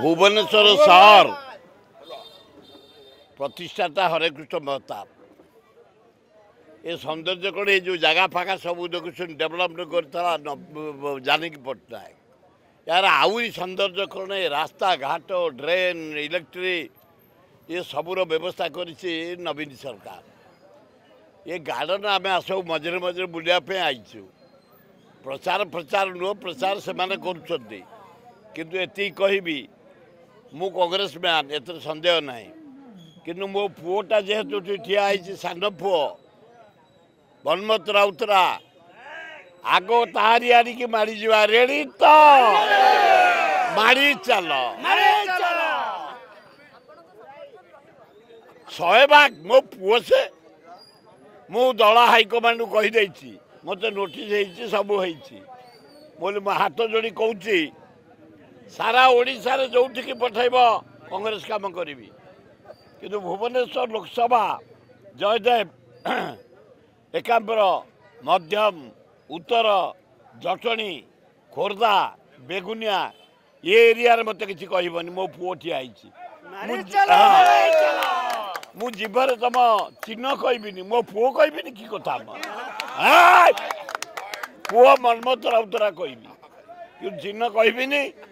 ভুবনেশ্বর শহর প্রতিষ্ঠাতা হরে কৃষ্ণ মহতাব এ সৌন্দর্য করে এই যে জায়গা ফাঁকা সবু দেখুছেন ডেভেলপমেন্ট করে তারা জানিকি পট্টায় এর আউরি আহরি সৌন্দর্যকরণ রাস্তাঘাট ড্রেন ইলেকট্রিক এ সবুর ব্যবস্থা করেছে নবীন সরকার এ গার্ডেন আমি আসব মঝিরে মঝিরে বুলিয়া আইছু প্রচার প্রচার নুহ প্রচার সে করছেন কিন্তু এটি কহবি ମୁଁ କଂଗ୍ରେସ ମ୍ୟାନ୍ ଏଥିରେ ସନ୍ଦେହ ନାହିଁ କିନ୍ତୁ ମୋ ପୁଅଟା ଯେହେତୁ ଠିଆ ହେଇଛି ସାନ ପୁଅ ବନ୍ମତ ରାଉତରା ଆଗ ତାହାରି ଆଣିକି ମାଡ଼ିଯିବା ରେଡ଼ି ତ ମାଡ଼ି ଚାଲ ଶହେ ଭାଗ ମୋ ପୁଅ ସେ ମୁଁ ଦଳ ହାଇକମାଣ୍ଡକୁ କହିଦେଇଛି ମୋତେ ନୋଟିସ୍ ହେଇଛି ସବୁ ହେଇଛି ବୋଲି ମୋ ହାତ ଯୋଡ଼ି କହୁଛି ସାରା ଓଡ଼ିଶାରେ ଯେଉଁଠିକି ପଠାଇବ କଂଗ୍ରେସ କାମ କରିବି କିନ୍ତୁ ଭୁବନେଶ୍ୱର ଲୋକସଭା ଜୟଦେବ ଏକାମ୍ବର ମଧ୍ୟମ ଉତ୍ତର ଜଟଣୀ ଖୋର୍ଦ୍ଧା ବେଗୁନିଆ ଏ ଏରିଆରେ ମୋତେ କିଛି କହିବନି ମୋ ପୁଅ ଠିଆ ହେଇଛି ମୁଁ ଯିବାରେ ତମ ଚିହ୍ନ କହିବିନି ମୋ ପୁଅ କହିବିନି କି କଥା ପୁଅ ମନ୍ମଥ ରାଉତରା କହିବି କିନ୍ତୁ ଚିହ୍ନ କହିବିନି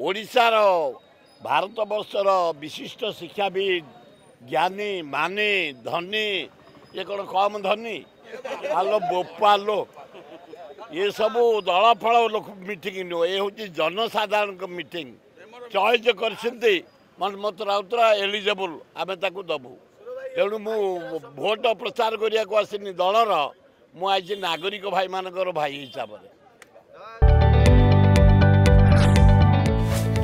ଓଡ଼ିଶାର ଭାରତବର୍ଷର ବିଶିଷ୍ଟ ଶିକ୍ଷାବିତ୍ ଜ୍ଞାନୀ ମାନି ଧନୀ ଇଏ କ'ଣ କମ୍ ଧନୀ ଆଲୋ ବୋପାଲୋ ଏସବୁ ଦଳ ଫଳ ଲୋକ ମିଟିଂ ନୁହେଁ ଏ ହେଉଛି ଜନସାଧାରଣଙ୍କ ମିଟିଂ ଚଏଜ କରିଛନ୍ତି ମାନେ ମନ୍ମଥ ରାଉତରାୟ ଏଲିଜେବୁଲ୍ ଆମେ ତାକୁ ଦେବୁ ତେଣୁ ମୁଁ ଭୋଟ ପ୍ରଚାର କରିବାକୁ ଆସିନି ଦଳର ମୁଁ ଆଜି ନାଗରିକ ଭାଇମାନଙ୍କର ଭାଇ ହିସାବରେ